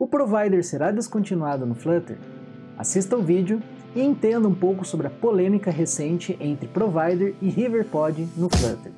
O provider será descontinuado no Flutter? Assista o vídeo e entenda um pouco sobre a polêmica recente entre provider e Riverpod no Flutter.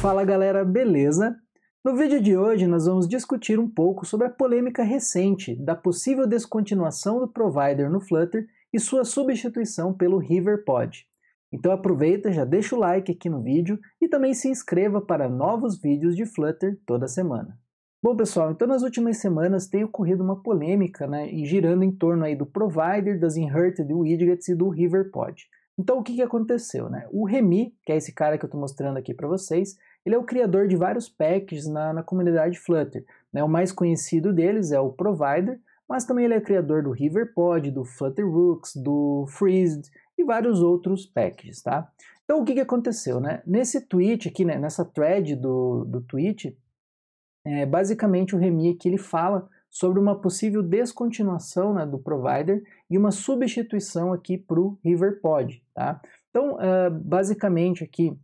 Fala galera, beleza? No vídeo de hoje nós vamos discutir um pouco sobre a polêmica recente da possível descontinuação do provider no Flutter e sua substituição pelo Riverpod. Então aproveita, já deixa o like aqui no vídeo e também se inscreva para novos vídeos de Flutter toda semana. Bom pessoal, então nas últimas semanas tem ocorrido uma polêmica né, girando em torno aí do provider, das Inherited Widgets e do Riverpod. Então o que, que aconteceu? Né? O Remy, que é esse cara que eu estou mostrando aqui para vocês, ele é o criador de vários packs na, na comunidade Flutter. Né? O mais conhecido deles é o Provider, mas também ele é criador do Riverpod, do Flutter Rooks, do Freezed, e vários outros packages, tá? Então, o que, que aconteceu, né? Nesse tweet aqui, né, nessa thread do, do tweet, é, basicamente o Remy aqui, ele fala sobre uma possível descontinuação né, do provider e uma substituição aqui para o RiverPod, tá? Então, uh, basicamente aqui,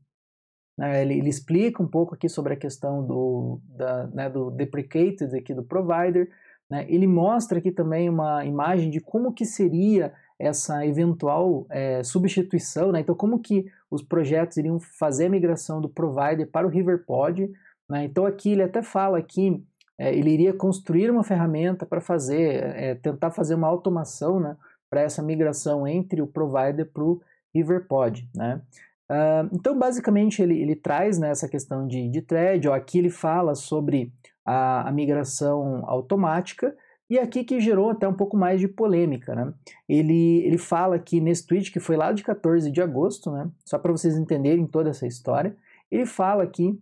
né, ele, ele, explica um pouco aqui sobre a questão do, da, né, do deprecated aqui do provider, né? ele mostra aqui também uma imagem de como que seria essa eventual é, substituição, né? Então, como que os projetos iriam fazer a migração do provider para o Riverpod, né? Então, aqui ele até fala que é, ele iria construir uma ferramenta para fazer, é, tentar fazer uma automação, né? Para essa migração entre o provider para o Riverpod, né? Uh, então, basicamente, ele, ele traz né, essa questão de, de thread. Ó, aqui ele fala sobre a, a migração automática, e aqui que gerou até um pouco mais de polêmica, né? Ele, ele fala que nesse tweet, que foi lá de 14 de agosto, né? Só para vocês entenderem toda essa história, ele fala aqui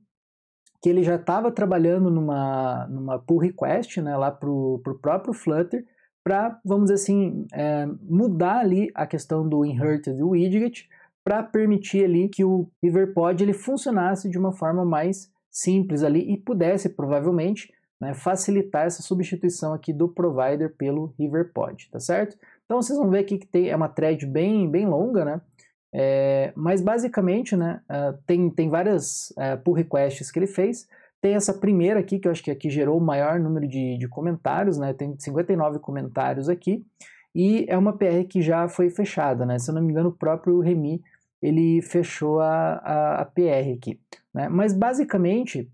que ele já estava trabalhando numa, numa pull request, né? Lá pro, pro próprio Flutter, para, vamos dizer assim, é, mudar ali a questão do Inherited widget para permitir ali que o Riverpod ele funcionasse de uma forma mais simples ali e pudesse provavelmente né, facilitar essa substituição aqui do provider pelo Riverpod, tá certo? Então vocês vão ver aqui que tem, é uma thread bem, bem longa, né? É, mas basicamente, né, ah, tem, tem várias é, pull requests que ele fez, tem essa primeira aqui, que eu acho que é aqui gerou o maior número de, de comentários, né? Tem 59 comentários aqui. E é uma PR que já foi fechada, né? Se eu não me engano, o próprio Remy, ele fechou a, a, a PR aqui. Né? Mas basicamente,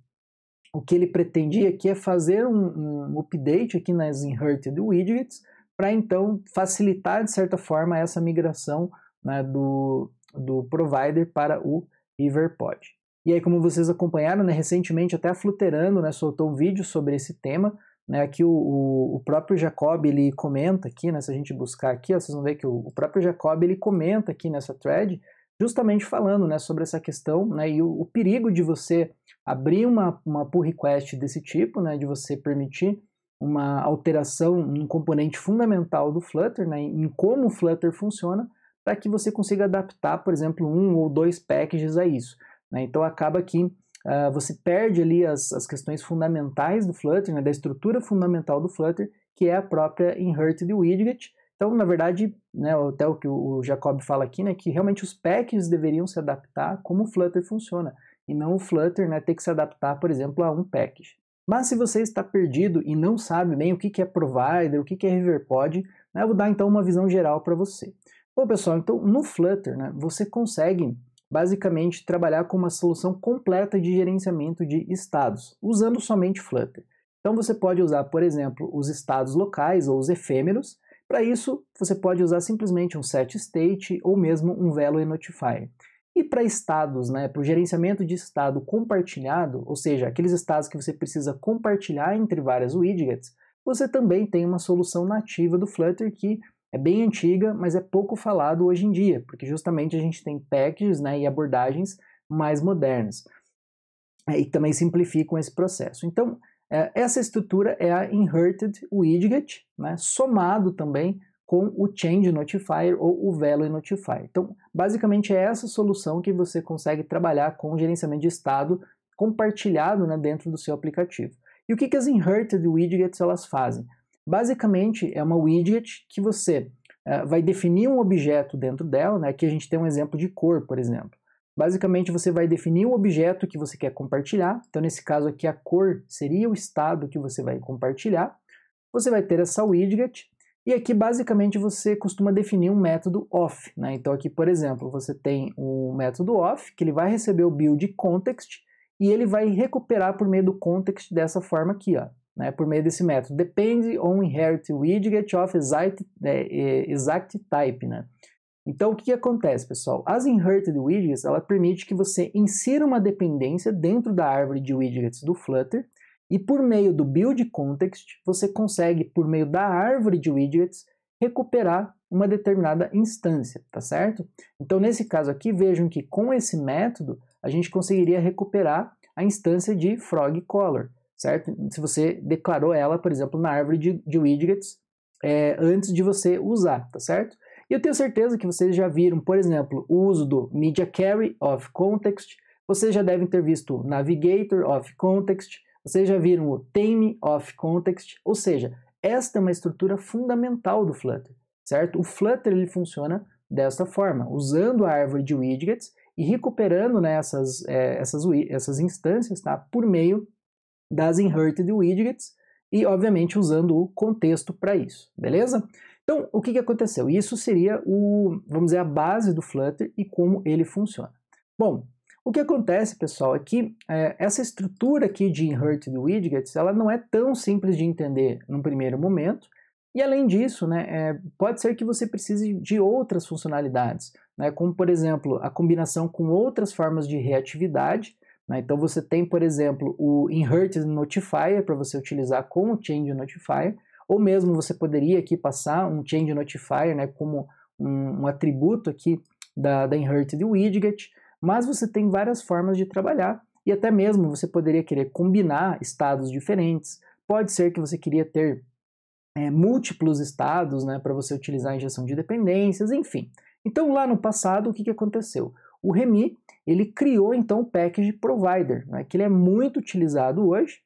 o que ele pretendia aqui é fazer um, um update aqui nas Inherited Widgets para então facilitar, de certa forma, essa migração né, do, do provider para o Riverpod. E aí, como vocês acompanharam, né, recentemente até a Fluterano né, soltou um vídeo sobre esse tema. Né, aqui o, o, o, próprio Jacob ele comenta aqui, né, se a gente buscar aqui, ó, vocês vão ver que o, o próprio Jacob ele comenta aqui nessa thread justamente falando né, sobre essa questão né, e o, o perigo de você abrir uma, uma pull request desse tipo, né, de você permitir uma alteração num componente fundamental do Flutter, né, em como o Flutter funciona, para que você consiga adaptar, por exemplo, um ou dois packages a isso. Né? Então acaba que uh, você perde ali as, as questões fundamentais do Flutter, né, da estrutura fundamental do Flutter, que é a própria Inherited Widget. Então, na verdade, né, até o que o Jacob fala aqui, né, que realmente os packs deveriam se adaptar como o Flutter funciona, e não o Flutter né, ter que se adaptar, por exemplo, a um package. Mas se você está perdido e não sabe bem o que é provider, o que é Riverpod, né, eu vou dar então uma visão geral para você. Bom, pessoal, então no Flutter né, você consegue basicamente trabalhar com uma solução completa de gerenciamento de estados, usando somente Flutter. Então você pode usar, por exemplo, os estados locais ou os efêmeros, para isso, você pode usar simplesmente um set state ou mesmo um Velo Notify. E para estados, né, para o gerenciamento de estado compartilhado, ou seja, aqueles estados que você precisa compartilhar entre várias widgets, você também tem uma solução nativa do Flutter que é bem antiga, mas é pouco falado hoje em dia, porque justamente a gente tem packages né, e abordagens mais modernas né, e também simplificam esse processo. Então, é, essa estrutura é a inherited widget, né, somado também com o change notifier ou o value notifier. Então, basicamente é essa solução que você consegue trabalhar com gerenciamento de estado compartilhado né, dentro do seu aplicativo. E o que, que as inherited widgets elas fazem? Basicamente é uma widget que você é, vai definir um objeto dentro dela, né? aqui a gente tem um exemplo de cor, por exemplo. Basicamente, você vai definir o objeto que você quer compartilhar. Então, nesse caso aqui, a cor seria o estado que você vai compartilhar. Você vai ter essa widget. E aqui, basicamente, você costuma definir um método off. Né? Então, aqui, por exemplo, você tem o um método off, que ele vai receber o build context, e ele vai recuperar por meio do context dessa forma aqui, ó, né? por meio desse método. Depende on inherit widget of exact, é, é, exact type. Né? Então, o que acontece, pessoal? As Inherited Widgets, ela permite que você insira uma dependência dentro da árvore de widgets do Flutter e por meio do build context, você consegue, por meio da árvore de widgets, recuperar uma determinada instância, tá certo? Então, nesse caso aqui, vejam que com esse método, a gente conseguiria recuperar a instância de frog color, certo? Se você declarou ela, por exemplo, na árvore de, de widgets é, antes de você usar, tá certo? E eu tenho certeza que vocês já viram, por exemplo, o uso do Media Carry of Context, vocês já devem ter visto o Navigator of Context, vocês já viram o Theme of Context, ou seja, esta é uma estrutura fundamental do Flutter, certo? O Flutter ele funciona desta forma, usando a árvore de widgets e recuperando né, essas, é, essas, essas instâncias tá, por meio das inherited widgets e, obviamente, usando o contexto para isso, beleza? Então, o que, que aconteceu? Isso seria o, vamos dizer, a base do Flutter e como ele funciona. Bom, o que acontece, pessoal, é que é, essa estrutura aqui de Inherited Widgets, ela não é tão simples de entender num primeiro momento, e além disso, né, é, pode ser que você precise de outras funcionalidades, né, como, por exemplo, a combinação com outras formas de reatividade, né, então você tem, por exemplo, o inherited Notifier para você utilizar com o Change Notifier, ou mesmo você poderia aqui passar um change notifier, né, como um, um atributo aqui da, da widget, mas você tem várias formas de trabalhar e até mesmo você poderia querer combinar estados diferentes. Pode ser que você queria ter é, múltiplos estados né, para você utilizar a injeção de dependências, enfim. Então lá no passado o que, que aconteceu? O Remi ele criou então o package provider, né, que ele é muito utilizado hoje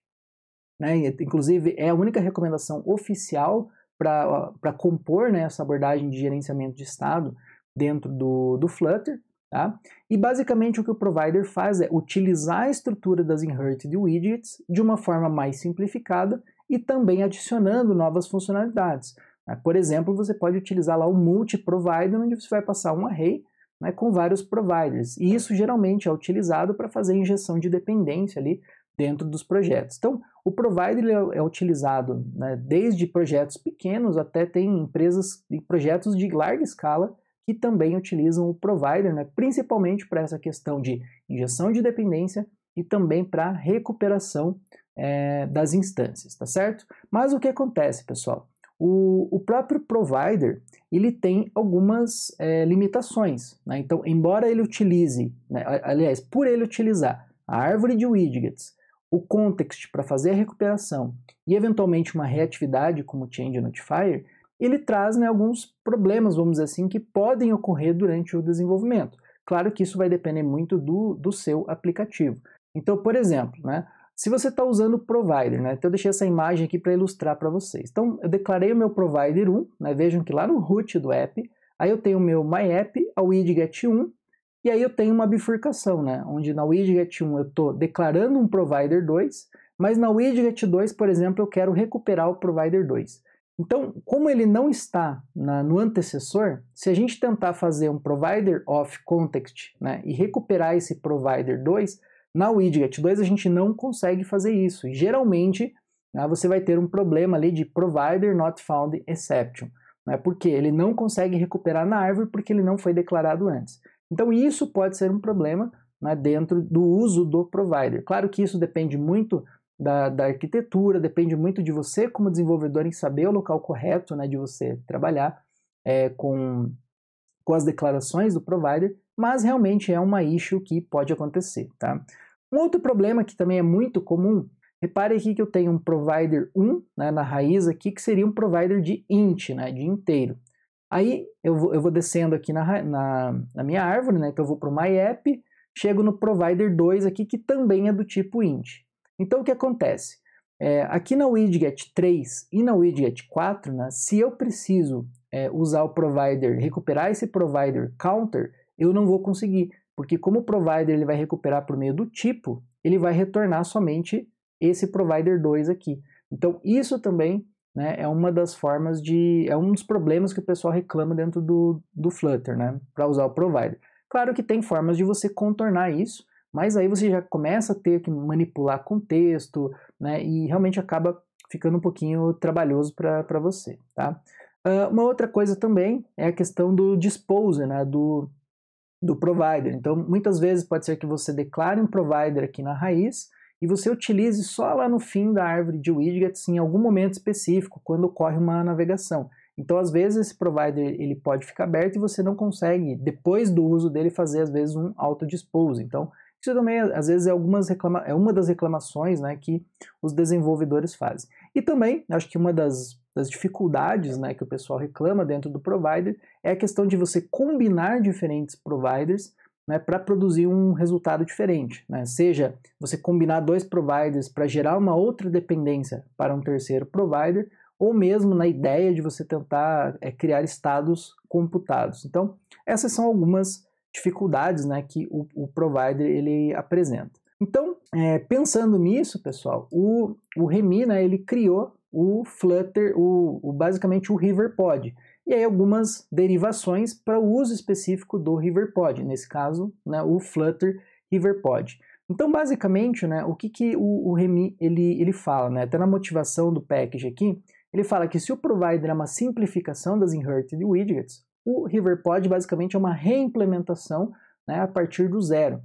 né? Inclusive, é a única recomendação oficial para compor né, essa abordagem de gerenciamento de estado dentro do, do Flutter. Tá? E basicamente o que o provider faz é utilizar a estrutura das inherited widgets de uma forma mais simplificada e também adicionando novas funcionalidades. Né? Por exemplo, você pode utilizar lá o multi-provider, onde você vai passar um array né, com vários providers. E isso geralmente é utilizado para fazer injeção de dependência ali dentro dos projetos. Então, o provider é, é utilizado né, desde projetos pequenos até tem empresas e projetos de larga escala que também utilizam o provider, né, principalmente para essa questão de injeção de dependência e também para recuperação é, das instâncias, tá certo? Mas o que acontece, pessoal? O, o próprio provider ele tem algumas é, limitações. Né? Então, embora ele utilize, né, aliás, por ele utilizar a árvore de widgets o context para fazer a recuperação e eventualmente uma reatividade como change notifier, ele traz né, alguns problemas, vamos dizer assim, que podem ocorrer durante o desenvolvimento. Claro que isso vai depender muito do, do seu aplicativo. Então, por exemplo, né, se você está usando o provider, né, então eu deixei essa imagem aqui para ilustrar para vocês. Então, eu declarei o meu provider 1, né, vejam que lá no root do app, aí eu tenho o meu my app, a widget 1, e aí eu tenho uma bifurcação, né? Onde na widget 1 eu estou declarando um provider 2, mas na widget 2, por exemplo, eu quero recuperar o provider 2. Então, como ele não está na, no antecessor, se a gente tentar fazer um provider of context né, e recuperar esse provider 2, na widget 2 a gente não consegue fazer isso. E geralmente né, você vai ter um problema ali de provider not found exception. Né, porque ele não consegue recuperar na árvore porque ele não foi declarado antes. Então, isso pode ser um problema né, dentro do uso do provider. Claro que isso depende muito da, da, arquitetura, depende muito de você como desenvolvedor em saber o local correto né, de você trabalhar é, com, com as declarações do provider, mas realmente é uma issue que pode acontecer. Tá? Um outro problema que também é muito comum, repare aqui que eu tenho um provider 1 né, na raiz aqui, que seria um provider de int, né, de inteiro. Aí eu vou, eu vou descendo aqui na, na, na, minha árvore, né? Então eu vou para o MyApp, chego no Provider 2 aqui, que também é do tipo int. Então o que acontece? É, aqui na Widget 3 e na Widget 4, né, se eu preciso é, usar o provider, recuperar esse provider counter, eu não vou conseguir, porque como o provider ele vai recuperar por meio do tipo, ele vai retornar somente esse provider 2 aqui. Então isso também né, é uma das formas de. é um dos problemas que o pessoal reclama dentro do, do Flutter, né, para usar o provider. Claro que tem formas de você contornar isso, mas aí você já começa a ter que manipular contexto, né, e realmente acaba ficando um pouquinho trabalhoso para você, tá? Uh, uma outra coisa também é a questão do disposer, né, do, do provider. Então, muitas vezes pode ser que você declare um provider aqui na raiz, e você utilize só lá no fim da árvore de widgets em algum momento específico, quando ocorre uma navegação. Então, às vezes, esse provider ele pode ficar aberto e você não consegue, depois do uso dele, fazer, às vezes, um auto-dispose. Então, isso também, às vezes, é, algumas reclama é uma das reclamações né, que os desenvolvedores fazem. E também, acho que uma das, das dificuldades né, que o pessoal reclama dentro do provider é a questão de você combinar diferentes providers né, para produzir um resultado diferente. Né? Seja você combinar dois providers para gerar uma outra dependência para um terceiro provider, ou mesmo na ideia de você tentar é, criar estados computados. Então, essas são algumas dificuldades né, que o, o provider ele apresenta. Então, é, pensando nisso, pessoal, o, o Remi né, ele criou o Flutter, o, o basicamente o Riverpod e aí algumas derivações para o uso específico do Riverpod, nesse caso, né, o Flutter Riverpod. Então, basicamente, né, o que, que o, o Remy ele, ele fala, né, até na motivação do package aqui, ele fala que se o provider é uma simplificação das inherited widgets, o Riverpod basicamente é uma reimplementação né, a partir do zero.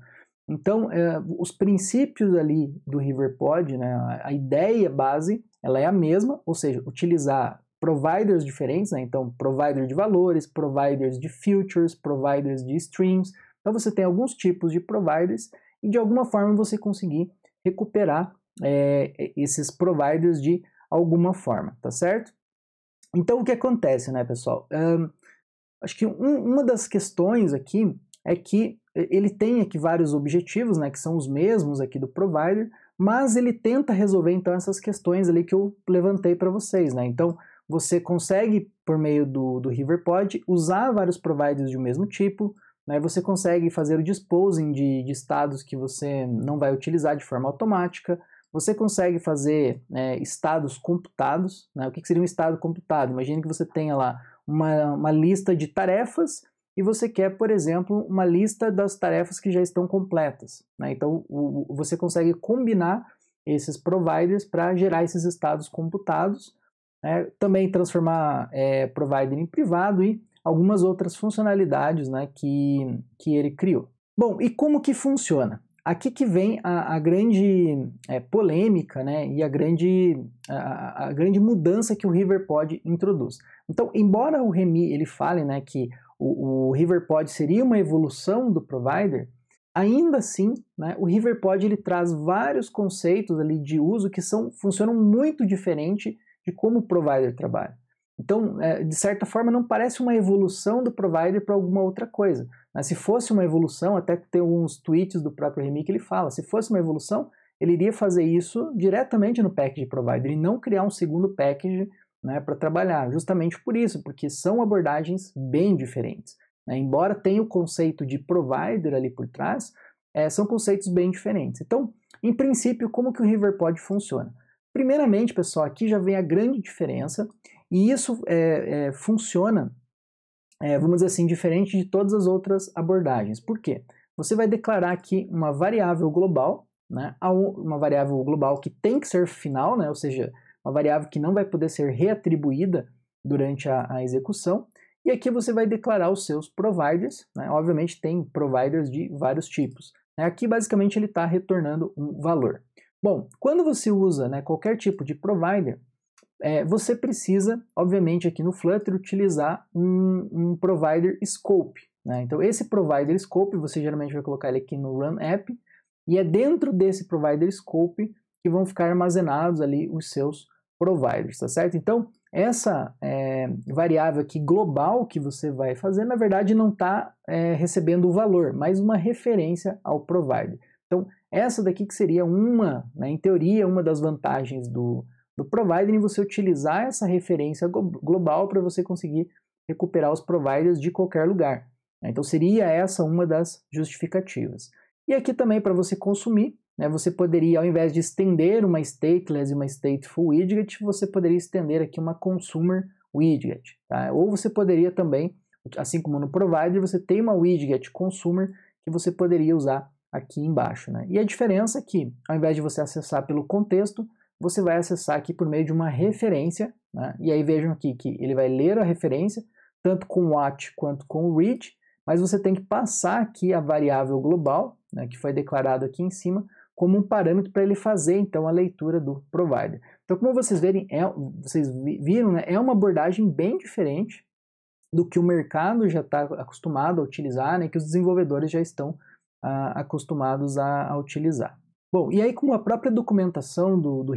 Então, é, os princípios ali do Riverpod, né, a ideia base, ela é a mesma, ou seja, utilizar providers diferentes, né? Então, provider de valores, providers de futures, providers de streams. Então, você tem alguns tipos de providers e de alguma forma você conseguir recuperar é, esses providers de alguma forma, tá certo? Então, o que acontece, né, pessoal? Um, acho que um, uma das questões aqui é que ele tem aqui vários objetivos, né, que são os mesmos aqui do provider, mas ele tenta resolver então essas questões ali que eu levantei para vocês, né? Então, você consegue, por meio do, do RiverPod, usar vários providers de um mesmo tipo, né? você consegue fazer o disposing de, de estados que você não vai utilizar de forma automática, você consegue fazer é, estados computados. Né? O que, que, seria um estado computado? Imagine que você tenha lá uma, uma lista de tarefas e você quer, por exemplo, uma lista das tarefas que já estão completas. Né? Então, o, você consegue combinar esses providers para gerar esses estados computados né, também transformar é, provider em privado e algumas outras funcionalidades né, que, que ele criou. Bom, e como que funciona? Aqui que vem a, a grande é, polêmica né, e a grande, a, a, grande mudança que o Riverpod introduz. Então, embora o Remy ele fale né, que o, o Riverpod seria uma evolução do provider, Ainda assim, né, o Riverpod ele traz vários conceitos ali de uso que são, funcionam muito diferente de como o provider trabalha. Então, é, de certa forma, não parece uma evolução do provider para alguma outra coisa. Mas se fosse uma evolução, até que tem alguns tweets do próprio Remy que ele fala, se fosse uma evolução, ele iria fazer isso diretamente no package provider e não criar um segundo package né, para trabalhar. Justamente por isso, porque são abordagens bem diferentes. Né? Embora tenha o conceito de provider ali por trás, é, são conceitos bem diferentes. Então, em princípio, como que o Riverpod funciona? Primeiramente, pessoal, aqui já vem a grande diferença, e isso é, é, funciona, é, vamos dizer assim, diferente de todas as outras abordagens. Por quê? Você vai declarar aqui uma variável global, né, uma variável global que tem que ser final, né, ou seja, uma variável que não vai poder ser reatribuída durante a, a execução, e aqui você vai declarar os seus providers, né? obviamente tem providers de vários tipos. Né. Aqui basicamente ele está retornando um valor. Bom, quando você usa né, qualquer tipo de provider, é, você precisa, obviamente, aqui no Flutter, utilizar um, um provider scope. Né? Então, esse provider scope, você geralmente vai colocar ele aqui no Run App, e é dentro desse provider scope que vão ficar armazenados ali os seus providers, tá certo? Então, essa é, variável aqui global que você vai fazer, na verdade, não está é, recebendo o valor, mas uma referência ao provider. Então, essa daqui que seria uma, né, em teoria, uma das vantagens do, do provider em você utilizar essa referência global para você conseguir recuperar os providers de qualquer lugar. Né? Então seria essa uma das justificativas. E aqui também para você consumir, né, você poderia, ao invés de estender uma stateless e uma stateful widget, você poderia estender aqui uma consumer widget. Tá? Ou você poderia também, assim como no provider, você tem uma widget consumer que você poderia usar aqui embaixo. Né? E a diferença é que, ao invés de você acessar pelo contexto, você vai acessar aqui por meio de uma referência, né? e aí vejam aqui que ele vai ler a referência, tanto com o at quanto com o read, mas você tem que passar aqui a variável global, né, que foi declarado aqui em cima, como um parâmetro para ele fazer então a leitura do provider. Então, como vocês verem, é, vocês viram, né, é uma abordagem bem diferente do que o mercado já está acostumado a utilizar, né, que os desenvolvedores já estão acostumados a, a, utilizar. Bom, e aí como a própria documentação do, do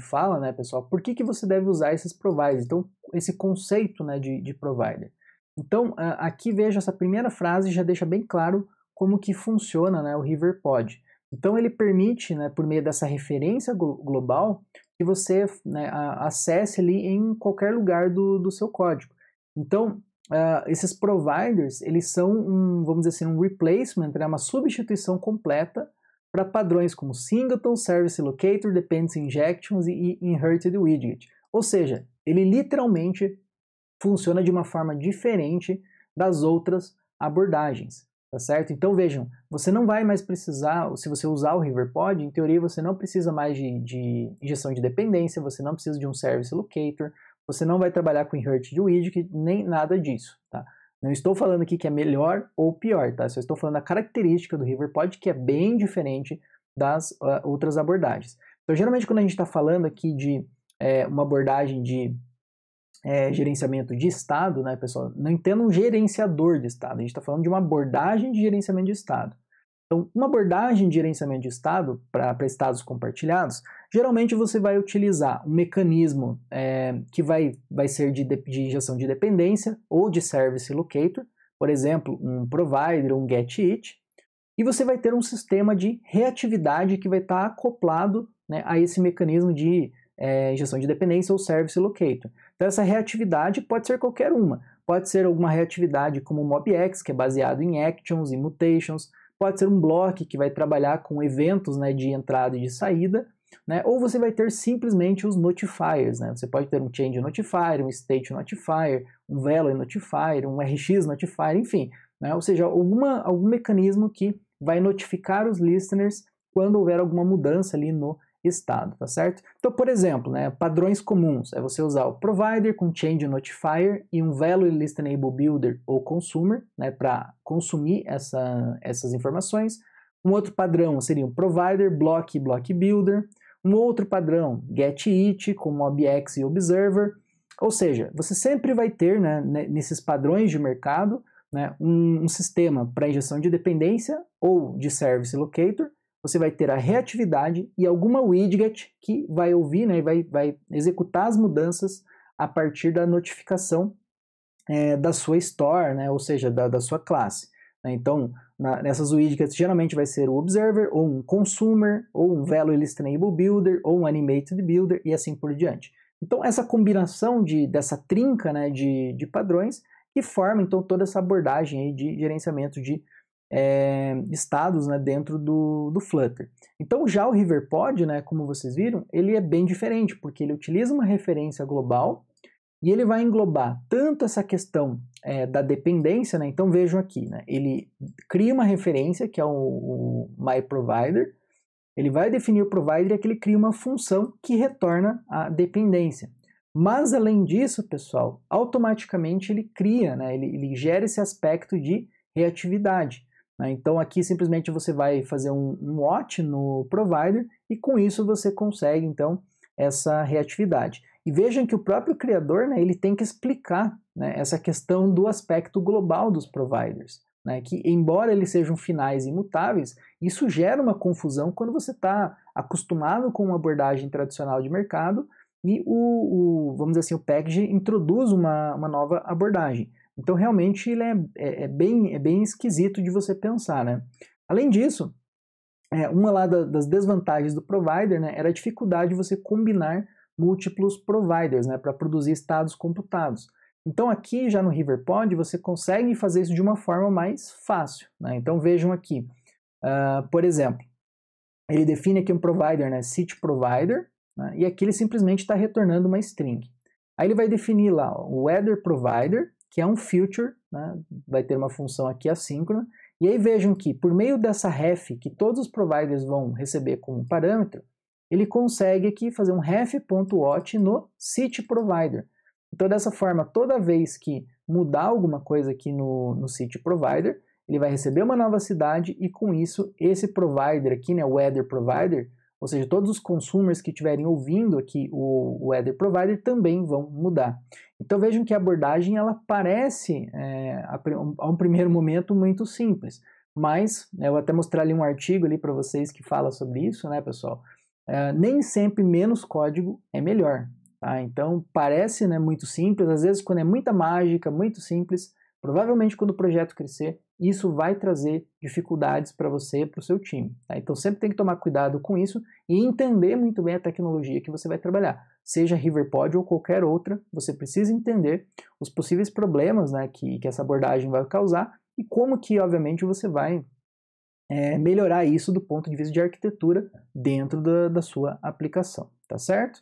fala, né, pessoal, por que, que você deve usar esses providers? Então, esse conceito né, de, de provider. Então, aqui veja essa primeira frase já deixa bem claro como que funciona né, o RiverPod. Então, ele permite, né, por meio dessa referência global, que você né, acesse ali em qualquer lugar do, do seu código. Então, Uh, esses providers, eles são um, vamos dizer assim, um replacement, né, uma substituição completa para padrões como Singleton, Service Locator, Dependency Injections e Inherited Widget. Ou seja, ele literalmente funciona de uma forma diferente das outras abordagens, tá certo? Então vejam, você não vai mais precisar, se você usar o Riverpod, em teoria você não precisa mais de, de injeção de dependência, você não precisa de um Service Locator, você não vai trabalhar com inherit de widget, nem nada disso, tá? Não estou falando aqui que é melhor ou pior, tá? Só estou falando a característica do Riverpod, que é bem diferente das uh, outras abordagens. Então, geralmente, quando a gente está falando aqui de é, uma abordagem de é, gerenciamento de estado, né, pessoal? Não entendo um gerenciador de estado, a gente está falando de uma abordagem de gerenciamento de estado. Então, uma abordagem de gerenciamento de estado para estados compartilhados Geralmente você vai utilizar um mecanismo é, que vai, vai ser de, de injeção de dependência ou de service locator, por exemplo, um provider, um get it, e você vai ter um sistema de reatividade que vai estar tá acoplado né, a esse mecanismo de é, injeção de dependência ou service locator. Então essa reatividade pode ser qualquer uma, pode ser alguma reatividade como o MobX, que é baseado em actions e mutations, pode ser um block que vai trabalhar com eventos né, de entrada e de saída, né? Ou você vai ter simplesmente os notifiers. Né? Você pode ter um change notifier, um state notifier, um value notifier, um RX notifier, enfim. Né? Ou seja, alguma, algum mecanismo que vai notificar os listeners quando houver alguma mudança ali no estado, tá certo? Então, por exemplo, né, padrões comuns é você usar o provider com change notifier e um value list enable builder ou consumer, né, para consumir essa, essas informações. Um outro padrão seria um provider, block e block builder. Um outro padrão, get it, como OBX e observer. Ou seja, você sempre vai ter né, nesses padrões de mercado né, um, um sistema para injeção de dependência ou de service locator. Você vai ter a reatividade e alguma widget que vai ouvir, né, vai, vai executar as mudanças a partir da notificação é, da sua store, né, ou seja, da, da sua classe. Né. Então, na, nessas widgets geralmente vai ser o Observer, ou um Consumer, ou um Value List Enable Builder, ou um Animated Builder e assim por diante. Então essa combinação de, dessa trinca né, de, de padrões que forma então toda essa abordagem de gerenciamento de é, estados né, dentro do, do Flutter. Então já o Riverpod, né, como vocês viram, ele é bem diferente, porque ele utiliza uma referência global e ele vai englobar tanto essa questão é, da dependência, né? então vejam aqui, né? ele cria uma referência, que é o, o my provider, ele vai definir o provider e aqui ele cria uma função que retorna a dependência. Mas além disso, pessoal, automaticamente ele cria, né? ele, ele gera esse aspecto de reatividade. Né? Então aqui simplesmente você vai fazer um, um watch no provider e com isso você consegue então essa reatividade. E vejam que o próprio criador, né, ele tem que explicar né, essa questão do aspecto global dos providers, né, que embora eles sejam finais e imutáveis, isso gera uma confusão quando você está acostumado com uma abordagem tradicional de mercado e o, o vamos dizer assim, o package introduz uma, uma nova abordagem. Então realmente ele é, é, é bem, é bem esquisito de você pensar, né? Além disso, é, uma lá da, das desvantagens do provider né, era a dificuldade de você combinar múltiplos providers, né, para produzir estados computados. Então aqui já no Riverpod você consegue fazer isso de uma forma mais fácil. Né? Então vejam aqui, uh, por exemplo, ele define aqui um provider, né, city provider, né, e aqui ele simplesmente está retornando uma string. Aí ele vai definir lá o weather provider, que é um future, né, vai ter uma função aqui assíncrona, e aí vejam que por meio dessa ref que todos os providers vão receber como parâmetro, ele consegue aqui fazer um ref.watch no City Provider. Então, dessa forma, toda vez que mudar alguma coisa aqui no, no City Provider, ele vai receber uma nova cidade e com isso, esse provider aqui, né, o Weather Provider, ou seja, todos os consumers que estiverem ouvindo aqui o Weather Provider também vão mudar. Então vejam que a abordagem ela parece, é, a, um primeiro momento, muito simples. Mas, né, eu até mostrar ali um artigo ali para vocês que fala sobre isso, né, pessoal? é, nem sempre menos código é melhor. Tá? Então parece né, muito simples, às vezes quando é muita mágica, muito simples, provavelmente quando o projeto crescer, isso vai trazer dificuldades para você e para o seu time. Tá? Então sempre tem que tomar cuidado com isso e entender muito bem a tecnologia que você vai trabalhar. Seja Riverpod ou qualquer outra, você precisa entender os possíveis problemas né, que, que essa abordagem vai causar e como que, obviamente, você vai é, melhorar isso do ponto de vista de arquitetura dentro da, da sua aplicação, tá certo?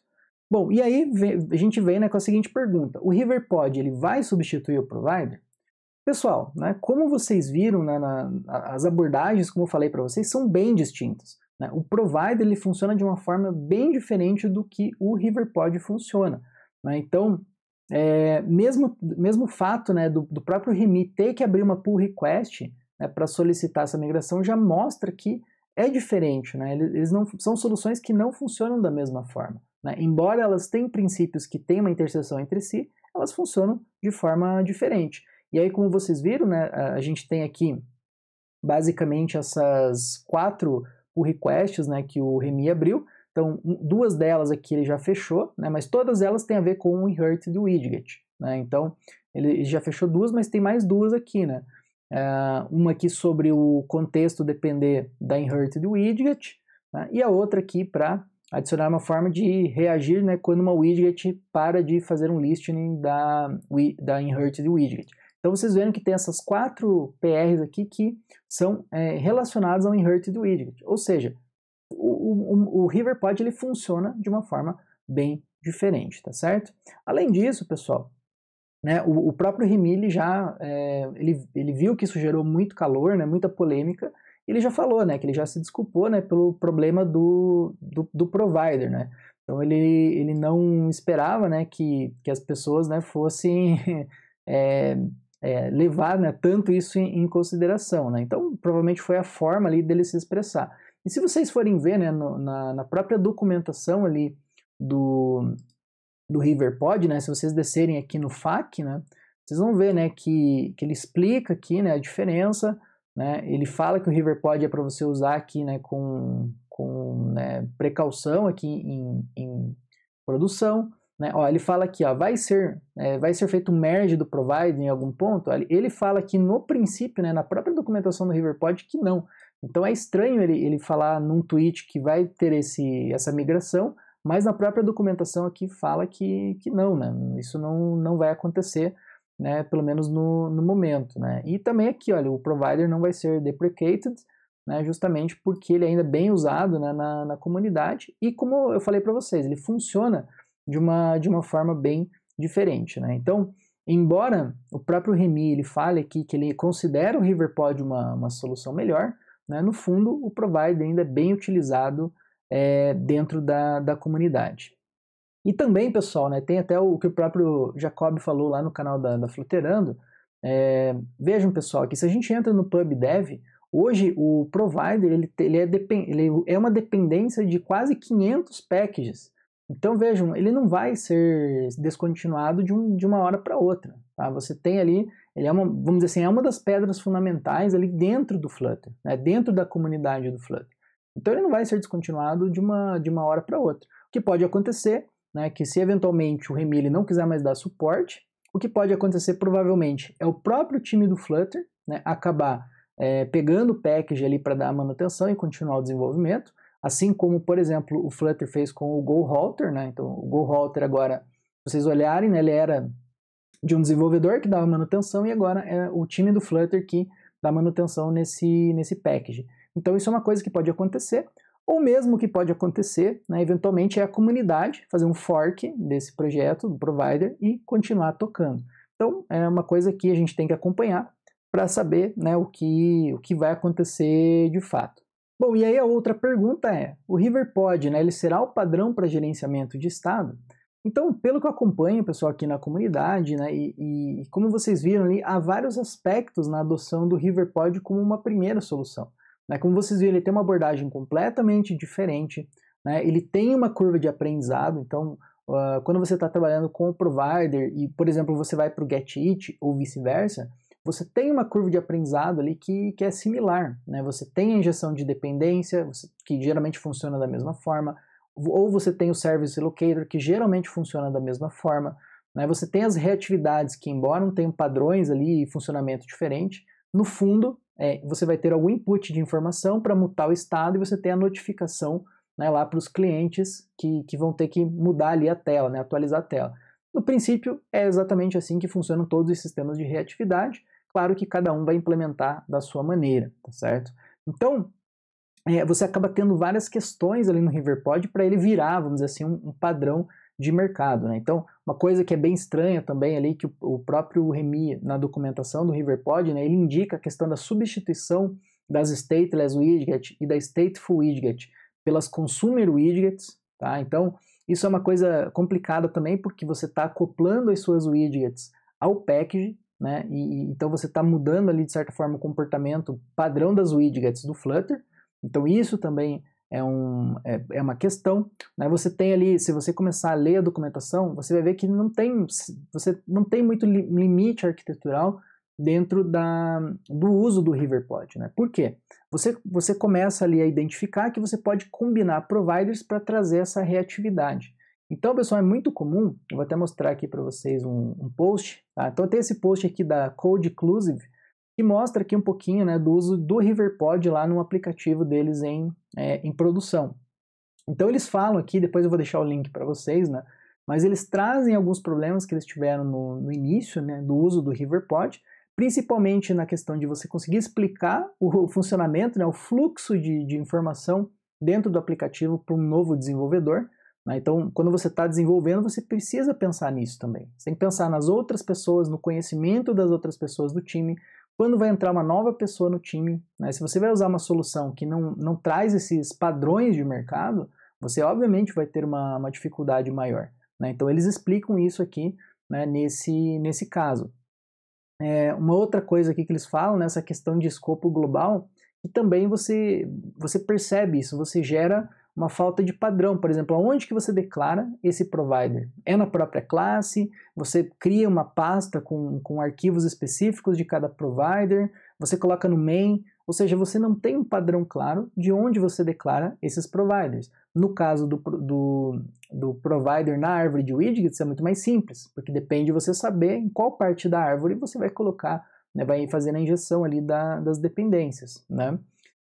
Bom, e aí vem, a gente vem né, com a seguinte pergunta: o Riverpod ele vai substituir o provider? Pessoal, né, como vocês viram, né, na, as abordagens, como eu falei para vocês, são bem distintas. Né? O provider ele funciona de uma forma bem diferente do que o Riverpod funciona. Né? Então, é, mesmo, mesmo fato né, do, do próprio Remy ter que abrir uma pull request né, para solicitar essa migração já mostra que é diferente, né? Eles não são soluções que não funcionam da mesma forma. Né? Embora elas tenham princípios que têm uma interseção entre si, elas funcionam de forma diferente. E aí, como vocês viram, né, a gente tem aqui basicamente essas quatro pull requests né, que o Remy abriu. Então, duas delas aqui ele já fechou, né, mas todas elas têm a ver com o inherit do widget. Né? Então, ele já fechou duas, mas tem mais duas aqui. Né? Uh, uma aqui sobre o contexto depender da inherit do widget, né? e a outra aqui para adicionar uma forma de reagir né, quando uma widget para de fazer um listening da, da inherited widget. Então vocês veem que tem essas quatro PRs aqui que são é, relacionadas ao inherited widget, ou seja, o, o, o Riverpod ele funciona de uma forma bem diferente, tá certo? Além disso, pessoal, né? O, o próprio Rimini já é, ele, ele viu que isso gerou muito calor, né? muita polêmica, ele já falou, né, que ele já se desculpou, né, pelo problema do, do, do, provider, né. Então ele, ele não esperava, né, que, que as pessoas, né, fossem é, é, levar, né, tanto isso em, em, consideração, né. Então provavelmente foi a forma ali dele se expressar. E se vocês forem ver, né, no, na, na própria documentação ali do, do River Pod, né? Se vocês descerem aqui no FAQ, né? Vocês vão ver, né, que, que ele explica aqui, né, a diferença, né? Ele fala que o River Pod é para você usar aqui, né, com, com né, precaução aqui em, em produção, né? Ó, ele fala aqui, ó, vai ser, é, vai ser feito um merge do provider em algum ponto. Ele fala que no princípio, né, na própria documentação do Riverpod, que não. Então é estranho ele, ele falar num tweet que vai ter esse, essa migração, mas na própria documentação aqui fala que, que não, né? Isso não, não vai acontecer, né? Pelo menos no, no momento, né? E também aqui, olha, o provider não vai ser deprecated, né? Justamente porque ele é ainda é bem usado né? na, na comunidade e como eu falei para vocês, ele funciona de uma, de uma forma bem diferente, né? Então, embora o próprio Remy ele fale aqui que ele considera o Riverpod uma, uma solução melhor, né? No fundo, o provider ainda é bem utilizado é, dentro da, da comunidade. E também, pessoal, né, tem até o que o próprio Jacob falou lá no canal da, da Fluterando. É, vejam, pessoal, que se a gente entra no PubDev, hoje o provider ele, ele, é ele é uma dependência de quase 500 packages. Então, vejam, ele não vai ser descontinuado de, um, de uma hora para outra. Tá? Você tem ali, ele é uma, vamos dizer assim, é uma das pedras fundamentais ali dentro do Flutter, né, dentro da comunidade do Flutter. Então ele não vai ser descontinuado de uma, de uma hora para outra. O que pode acontecer, né, que se eventualmente o Remy não quiser mais dar suporte, o que pode acontecer provavelmente é o próprio time do Flutter né, acabar é, pegando o package ali para dar manutenção e continuar o desenvolvimento, assim como, por exemplo, o Flutter fez com o GoHalter, né? Então, o GoHalter agora, se vocês olharem, né, ele era de um desenvolvedor que dava manutenção e agora é o time do Flutter que dá manutenção nesse, nesse package. Então isso é uma coisa que pode acontecer, ou mesmo que pode acontecer, né, eventualmente, é a comunidade fazer um fork desse projeto, do provider, e continuar tocando. Então é uma coisa que a gente tem que acompanhar para saber né, o, que, o que vai acontecer de fato. Bom, e aí a outra pergunta é, o River Pod, né, ele será o padrão para gerenciamento de estado? Então, pelo que eu acompanho, pessoal, aqui na comunidade, né, e, e como vocês viram ali, há vários aspectos na adoção do Riverpod como uma primeira solução. Né? Como vocês viram, ele tem uma abordagem completamente diferente, né? ele tem uma curva de aprendizado, então uh, quando você está trabalhando com o provider e, por exemplo, você vai para o GetIt ou vice-versa, você tem uma curva de aprendizado ali que, que é similar. Né? Você tem a injeção de dependência, que geralmente funciona da mesma forma, ou você tem o Service Locator, que geralmente funciona da mesma forma. Né? Você tem as reatividades, que embora não tenham padrões ali e funcionamento diferente, no fundo é, você vai ter algum input de informação para mutar o estado e você tem a notificação né, lá para os clientes que, que vão ter que mudar ali a tela, né, atualizar a tela. No princípio, é exatamente assim que funcionam todos os sistemas de reatividade. Claro que cada um vai implementar da sua maneira, tá certo? Então, é, você acaba tendo várias questões ali no Riverpod para ele virar, vamos dizer assim, um, um padrão de mercado. Né? Então, uma coisa que é bem estranha também ali, que o próprio Remy, na documentação do Riverpod, né, ele indica a questão da substituição das stateless widgets e da stateful widget pelas consumer widgets, tá? Então, isso é uma coisa complicada também, porque você está acoplando as suas widgets ao package, né? E, então você está mudando ali, de certa forma, o comportamento padrão das widgets do Flutter. Então, isso também é, um, é, é, uma questão. Né? Você tem ali, se você começar a ler a documentação, você vai ver que não tem, você não tem muito li, limite arquitetural dentro da, do uso do Riverpod, Né? Por quê? Você, você começa ali a identificar que você pode combinar providers para trazer essa reatividade. Então, pessoal, é muito comum, eu vou até mostrar aqui para vocês um, um post, tá? então tem esse post aqui da Code Inclusive, que mostra aqui um pouquinho né, do uso do Riverpod lá no aplicativo deles em é, em produção. Então eles falam aqui, depois eu vou deixar o link para vocês, né? Mas eles trazem alguns problemas que eles tiveram no, no início, né, do uso do Riverpod, principalmente na questão de você conseguir explicar o funcionamento, né, o fluxo de, de informação dentro do aplicativo para um novo desenvolvedor. Né? Então, quando você está desenvolvendo, você precisa pensar nisso também. Você tem que pensar nas outras pessoas, no conhecimento das outras pessoas do time, quando vai entrar uma nova pessoa no time, né, se você vai usar uma solução que não, não traz esses padrões de mercado, você obviamente vai ter uma, uma dificuldade maior. Né? Então eles explicam isso aqui né, nesse, nesse caso. É, uma outra coisa aqui que eles falam, nessa questão de escopo global, que também você, você percebe isso, você gera uma falta de padrão, por exemplo, onde que você declara esse provider? É na própria classe? Você cria uma pasta com, com arquivos específicos de cada provider? Você coloca no main? Ou seja, você não tem um padrão claro de onde você declara esses providers. No caso do, do, do provider na árvore de widgets, é muito mais simples, porque depende de você saber em qual parte da árvore você vai colocar, né, vai fazer a injeção ali da, das dependências. Né?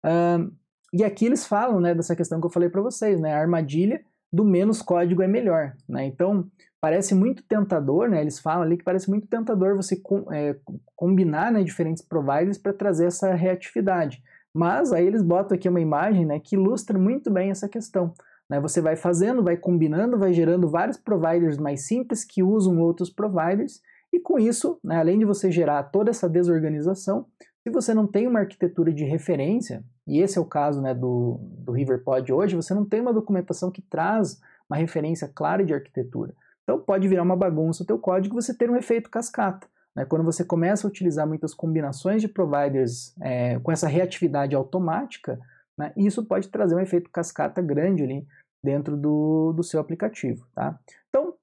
Uh, e aqui eles falam né, dessa questão que eu falei para vocês, né, a armadilha do menos código é melhor. Né? Então, parece muito tentador, né, eles falam ali que parece muito tentador você com, é, combinar né, diferentes providers para trazer essa reatividade. Mas aí eles botam aqui uma imagem né, que ilustra muito bem essa questão. Né? Você vai fazendo, vai combinando, vai gerando vários providers mais simples que usam outros providers, e com isso, né, além de você gerar toda essa desorganização, se você não tem uma arquitetura de referência, e esse é o caso né, do, do RiverPod hoje, você não tem uma documentação que traz uma referência clara de arquitetura. Então pode virar uma bagunça o teu código e você ter um efeito cascata. Né? Quando você começa a utilizar muitas combinações de providers é, com essa reatividade automática, né, isso pode trazer um efeito cascata grande ali dentro do, do seu aplicativo. Tá? Então,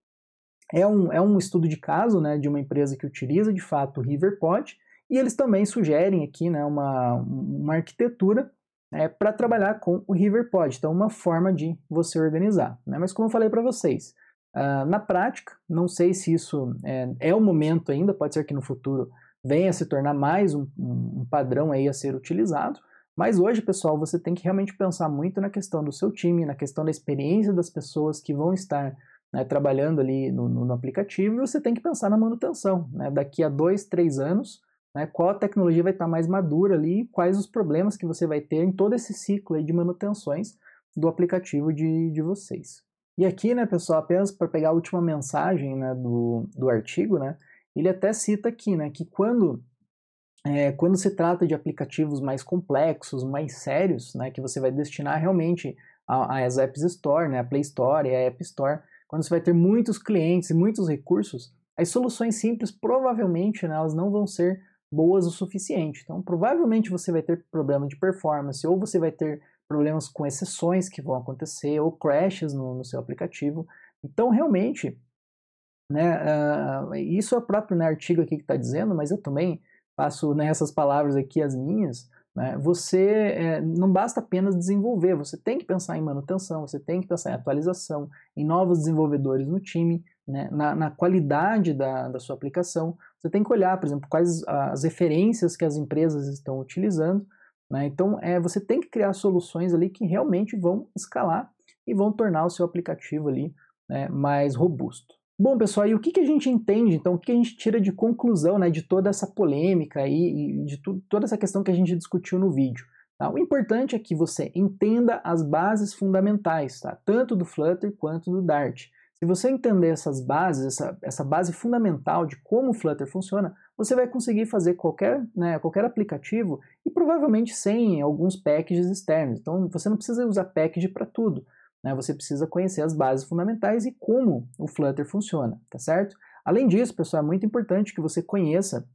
é um, é um estudo de caso né, de uma empresa que utiliza de fato o RiverPod e eles também sugerem aqui né, uma, uma arquitetura né, para trabalhar com o Riverpod, então uma forma de você organizar. Né? Mas como eu falei para vocês, uh, na prática, não sei se isso é, é, o momento ainda, pode ser que no futuro venha a se tornar mais um, um padrão aí a ser utilizado, mas hoje, pessoal, você tem que realmente pensar muito na questão do seu time, na questão da experiência das pessoas que vão estar né, trabalhando ali no, no, aplicativo, e você tem que pensar na manutenção. Né? Daqui a dois, três anos, né? Qual a tecnologia vai estar tá mais madura ali, quais os problemas que você vai ter em todo esse ciclo de manutenções do aplicativo de, de vocês. E aqui, né, pessoal, apenas para pegar a última mensagem né, do, do artigo, né, ele até cita aqui né, que quando, é, quando se trata de aplicativos mais complexos, mais sérios, né, que você vai destinar realmente às Apps Store, né, a Play Store e a App Store, quando você vai ter muitos clientes e muitos recursos, as soluções simples provavelmente né, elas não vão ser boas o suficiente. Então, provavelmente você vai ter problema de performance, ou você vai ter problemas com exceções que vão acontecer, ou crashes no, no seu aplicativo. Então, realmente, né, uh, isso é o próprio né, artigo aqui que está dizendo, mas eu também passo né, essas palavras aqui as minhas. Né, você é, não basta apenas desenvolver, você tem que pensar em manutenção, você tem que pensar em atualização, em novos desenvolvedores no time, né, na, na qualidade da, da sua aplicação, você tem que olhar, por exemplo, quais as referências que as empresas estão utilizando. Né? Então, é, você tem que criar soluções ali que realmente vão escalar e vão tornar o seu aplicativo ali né, mais robusto. Bom, pessoal, e o que, que a gente entende, então, o que, a gente tira de conclusão né, de toda essa polêmica aí, e de tu, toda essa questão que a gente discutiu no vídeo? Tá? O importante é que você entenda as bases fundamentais, tá? tanto do Flutter quanto do Dart. Se você entender essas bases, essa, essa base fundamental de como o Flutter funciona, você vai conseguir fazer qualquer, né, qualquer aplicativo e provavelmente sem alguns packages externos. Então você não precisa usar package para tudo. Né? Você precisa conhecer as bases fundamentais e como o Flutter funciona, tá certo? Além disso, pessoal, é muito importante que você conheça,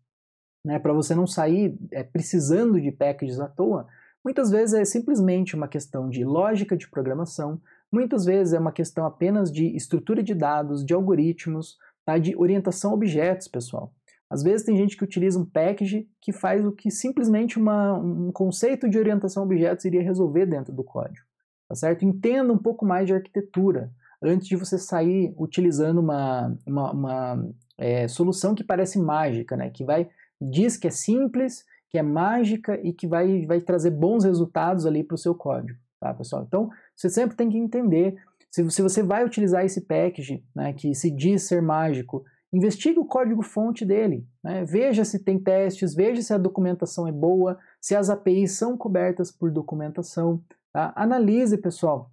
né, para você não sair é, precisando de packages à toa. Muitas vezes é simplesmente uma questão de lógica de programação, Muitas vezes é uma questão apenas de estrutura de dados, de algoritmos, tá? de orientação a objetos, pessoal. Às vezes tem gente que utiliza um package que faz o que simplesmente uma, um conceito de orientação a objetos iria resolver dentro do código. Tá certo? Entenda um pouco mais de arquitetura antes de você sair utilizando uma, uma, uma é, solução que parece mágica, né? que vai diz que é simples, que é mágica e que vai, vai trazer bons resultados ali para o seu código tá, pessoal? Então, você sempre tem que entender se, se você vai utilizar esse package, né, que se diz ser mágico, investigue o código-fonte dele, né, veja se tem testes, veja se a documentação é boa, se as APIs são cobertas por documentação, tá? Analise, pessoal,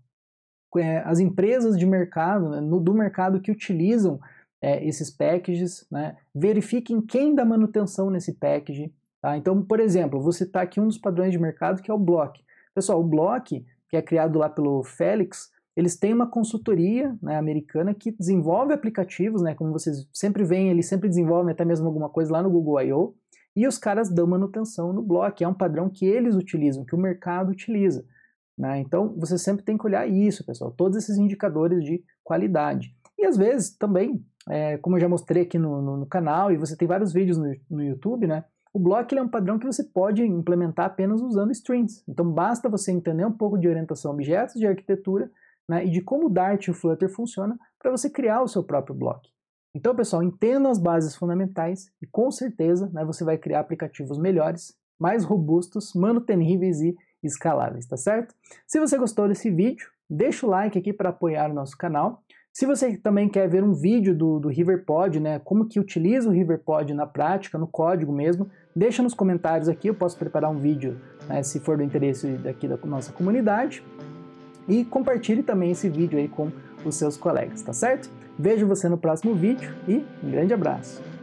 é, as empresas de mercado, né, no, do mercado que utilizam é, esses packages, né, verifiquem quem dá manutenção nesse package, tá? Então, por exemplo, vou citar aqui um dos padrões de mercado que é o Block. Pessoal, o Block que é criado lá pelo Félix, eles têm uma consultoria né, americana que desenvolve aplicativos, né, como vocês sempre veem, eles sempre desenvolvem até mesmo alguma coisa lá no Google I.O., e os caras dão manutenção no bloco, é um padrão que eles utilizam, que o mercado utiliza. Né? Então, você sempre tem que olhar isso, pessoal, todos esses indicadores de qualidade. E às vezes também, é, como eu já mostrei aqui no, no, no, canal, e você tem vários vídeos no, no YouTube, né? O block é um padrão que você pode implementar apenas usando strings. Então basta você entender um pouco de orientação a objetos, de arquitetura né, e de como o Dart e o Flutter funcionam para você criar o seu próprio block. Então, pessoal, entenda as bases fundamentais e com certeza né, você vai criar aplicativos melhores, mais robustos, manuteníveis e escaláveis, tá certo? Se você gostou desse vídeo, deixa o like aqui para apoiar o nosso canal se você também quer ver um vídeo do, do Riverpod, né, como que utiliza o Riverpod na prática, no código mesmo, deixa nos comentários aqui, eu posso preparar um vídeo, né, se for do interesse daqui da nossa comunidade. E compartilhe também esse vídeo aí com os seus colegas, tá certo? Vejo você no próximo vídeo e um grande abraço!